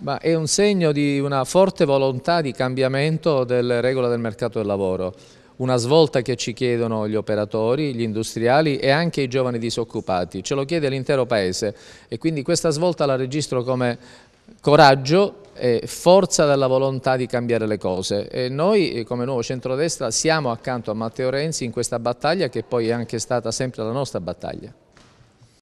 Ma è un segno di una forte volontà di cambiamento delle regole del mercato del lavoro, una svolta che ci chiedono gli operatori, gli industriali e anche i giovani disoccupati, ce lo chiede l'intero Paese e quindi questa svolta la registro come coraggio e forza della volontà di cambiare le cose e noi come nuovo centrodestra siamo accanto a Matteo Renzi in questa battaglia che poi è anche stata sempre la nostra battaglia.